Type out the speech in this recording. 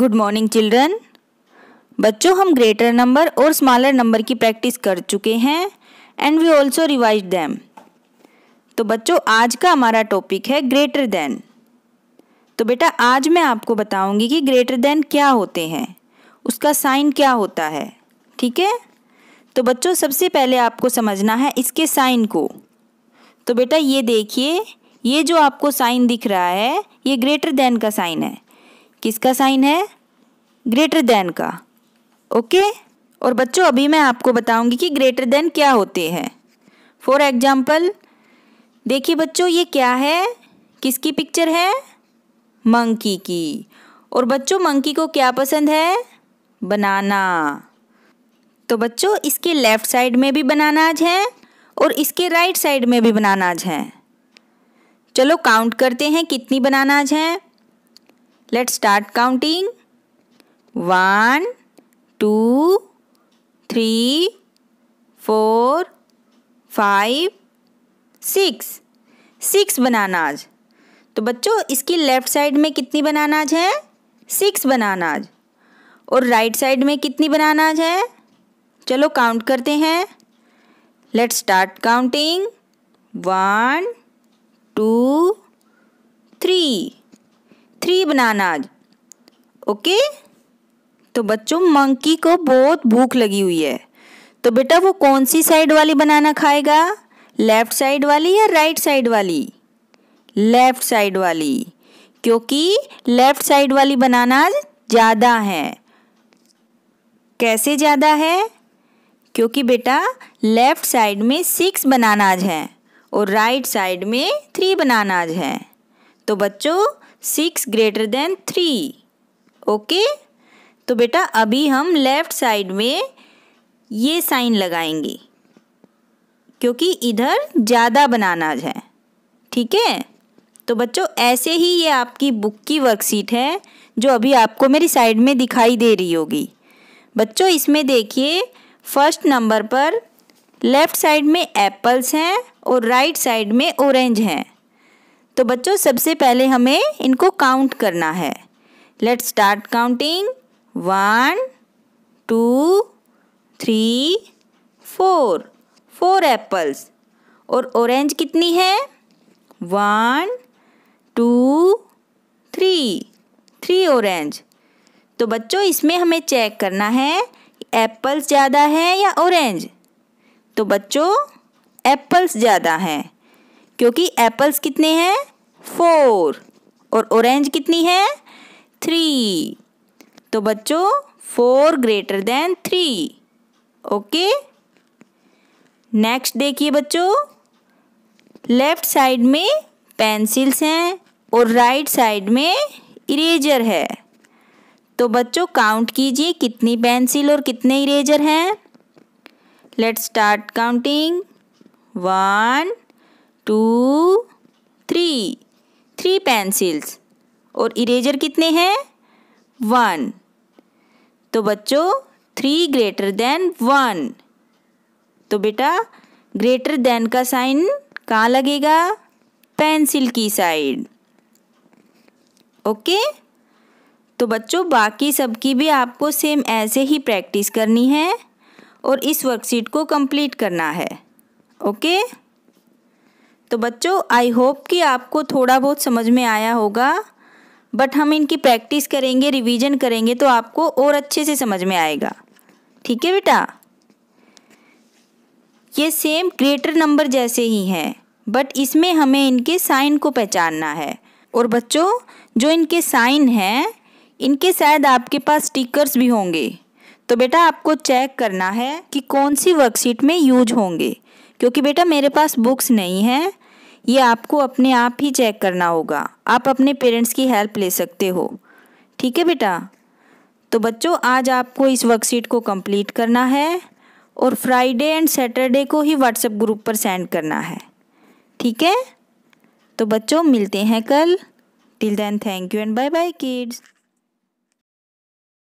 Good morning children बच्चों हम greater number और स्मॉलर नंबर की प्रैक्टिस कर चुके हैं and we also revise them तो बच्चों आज का हमारा टॉपिक है ग्रेटर देन तो बेटा आज मैं आपको बताऊंगी कि ग्रेटर देन क्या होते हैं उसका साइन क्या होता है ठीक है तो बच्चों सबसे पहले आपको समझना है इसके साइन को तो बेटा ये देखिए ये जो आपको साइन दिख रहा है ये ग्रेटर देन का साइन है किसका साइन है ग्रेटर देन का ओके और बच्चों अभी मैं आपको बताऊंगी कि ग्रेटर देन क्या होते हैं फॉर एग्जाम्पल देखिए बच्चों ये क्या है किसकी पिक्चर है मंकी की और बच्चों मंकी को क्या पसंद है बनाना तो बच्चों इसके लेफ़्ट साइड में भी बनानाज है और इसके राइट साइड में भी बनानाज है चलो काउंट करते हैं कितनी बनानाज हैं Let's start counting. One two three four five six six bananas तो बच्चों इसकी लेफ़्ट साइड में कितनी बनानाज है सिक्स बनानाज और राइट right साइड में कितनी बनानाज है चलो काउंट करते हैं let's start counting one two three three banana आज ओके तो बच्चों मंकी को बहुत भूख लगी हुई है तो बेटा वो कौन सी साइड वाली बनाना खाएगा लेफ्ट साइड वाली या राइट साइड वाली लेफ्ट साइड वाली क्योंकि लेफ्ट साइड वाली बनाना ज़्यादा है कैसे ज़्यादा है क्योंकि बेटा लेफ्ट साइड में सिक्स बनानाज हैं और राइट साइड में थ्री बनानाज हैं तो बच्चों six greater than three okay तो बेटा अभी हम लेफ्ट साइड में ये साइन लगाएंगे क्योंकि इधर ज़्यादा बनाना है ठीक है तो बच्चों ऐसे ही ये आपकी बुक की वर्कशीट है जो अभी आपको मेरी साइड में दिखाई दे रही होगी बच्चों इसमें देखिए फर्स्ट नंबर पर लेफ़्ट साइड में एप्पल्स हैं और राइट साइड में ऑरेंज हैं तो बच्चों सबसे पहले हमें इनको काउंट करना है let start counting one two three four four apples और ऑरेंज कितनी है one two three three orange तो बच्चों इसमें हमें चेक करना है एप्पल्स ज़्यादा है या ऑरेंज तो बच्चों एप्पल्स ज़्यादा हैं क्योंकि एप्पल्स कितने हैं फोर और ऑरेंज कितनी है थ्री तो बच्चों four greater than three okay next देखिए बच्चों लेफ्ट साइड में पेंसिल्स हैं और राइट साइड में इरेजर है तो बच्चों काउंट कीजिए कितनी पेंसिल और कितने इरेजर हैं let's start counting one two three three pencils और इरेजर कितने हैं वन तो बच्चों थ्री ग्रेटर देन वन तो बेटा ग्रेटर देन का साइन कहाँ लगेगा पेंसिल की साइड ओके तो बच्चों बाकी सबकी भी आपको सेम ऐसे ही प्रैक्टिस करनी है और इस वर्कशीट को कंप्लीट करना है ओके तो बच्चों आई होप कि आपको थोड़ा बहुत समझ में आया होगा बट हम इनकी प्रैक्टिस करेंगे रिवीजन करेंगे तो आपको और अच्छे से समझ में आएगा ठीक है बेटा ये सेम ग्रेटर नंबर जैसे ही हैं बट इसमें हमें इनके साइन को पहचानना है और बच्चों जो इनके साइन हैं इनके शायद आपके पास स्टिकर्स भी होंगे तो बेटा आपको चेक करना है कि कौन सी वर्कशीट में यूज होंगे क्योंकि बेटा मेरे पास बुक्स नहीं हैं ये आपको अपने आप ही चेक करना होगा आप अपने पेरेंट्स की हेल्प ले सकते हो ठीक है बेटा तो बच्चों आज आपको इस वर्कशीट को कंप्लीट करना है और फ्राइडे एंड सैटरडे को ही व्हाट्सएप ग्रुप पर सेंड करना है ठीक है तो बच्चों मिलते हैं कल till then thank you and bye bye kids